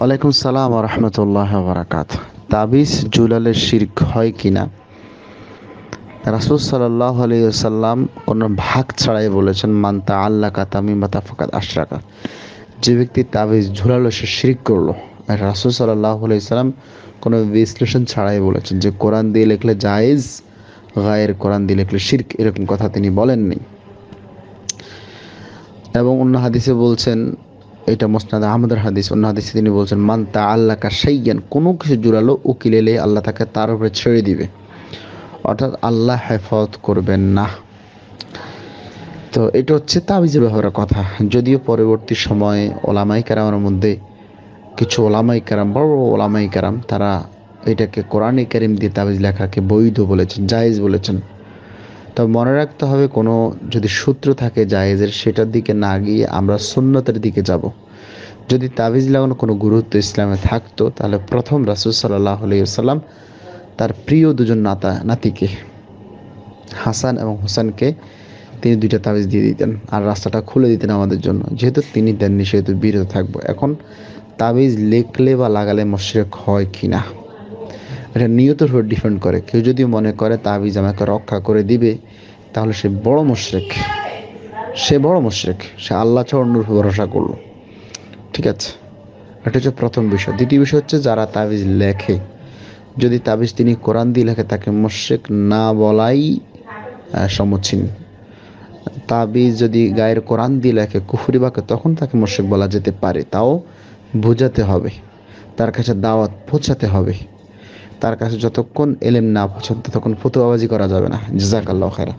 ওয়ালাইকুম সালাম রহমতুল্লাহ বরাকাত তাবিজ জুলালের শির্ক হয় কিনা রাসুল সাল্লাহ আলিয়াল্লাম কোনো ভাগ ছাড়াই বলেছেন মান্তা আল্লাহ কাতামি মাতা ফাকাত আশরাকা যে ব্যক্তি তাবিজ ঝুলালো সে শিরিক করলো আর রাসুল সাল্লাহ আলিয়াল্লাম কোনো বিশ্লেষণ ছাড়াই বলেছেন যে কোরআন দিয়ে লিখলে জায়েজ গায়ের কোরআন দিয়ে লিখলে শির্ক এরকম কথা তিনি বলেননি এবং অন্য হাদিসে বলছেন এটা মোসনাদ আহমদের হাদিস অন্য হাদিসে তিনি বলছেন মান্তা আল্লাহ কা সাইয়ান কোনো কিছু জুড়ালো উকিল এলে আল্লাহ তাকে তার উপরে ছেড়ে দিবে অর্থাৎ আল্লাহ হেফাজত করবেন না তো এটা হচ্ছে তাবিজের ব্যাপারের কথা যদিও পরবর্তী সময়ে ওলামাই কারামের মধ্যে কিছু ওলামাই কারাম বড় বড় ওলামাই কারাম তারা এটাকে কোরআনে কারিম দিয়ে তাবিজ লেখাকে বৈধ বলেছেন জায়েজ বলেছেন তবে মনে রাখতে হবে কোনো যদি সূত্র থাকে জায়েজের সেটার দিকে না গিয়ে আমরা সুন্নতের দিকে যাব যদি তাবিজ লাগানো কোনো গুরুত্ব ইসলামে থাকতো তাহলে প্রথম রাসুল সাল্লাহ সাল্লাম তার প্রিয় দুজন নাতা নাতিকে হাসান এবং হোসেনকে তিনি দুইটা তাবিজ দিয়ে দিতেন আর রাস্তাটা খুলে দিতেন আমাদের জন্য যেহেতু তিনি দেননি সেহেতু বিরত থাকবো এখন তাবিজ লেখলে বা লাগালে মশরেক হয় কি না এটা নিয়তের উপর ডিপেন্ড করে কেউ যদি মনে করে তাবিজ আমাকে রক্ষা করে দিবে তাহলে সে বড় মুশ্রেক সে বড় মুশ্রেক সে আল্লাহ ছাড়া অন্যর ভরসা করলো ঠিক আছে এটা হচ্ছে প্রথম বিষয় দ্বিতীয় বিষয় হচ্ছে যারা তাবিজ লেখে যদি তাবিজ তিনি কোরআন দিয়ে লেখে তাকে মুশ্রেক না বলাই সমচ্ছিন তাবিজ যদি গায়ের কোরআন দিয়ে লেখে কুফুরি বাকে তখন তাকে মুশ্রেক বলা যেতে পারে তাও বোঝাতে হবে তার কাছে দাওয়াত পৌঁছাতে হবে তার কাছে যতক্ষণ এলেম না পছন্দ ততক্ষণ ফতুয়াবাজি করা যাবে না জাজাকাল্লাহ খেরা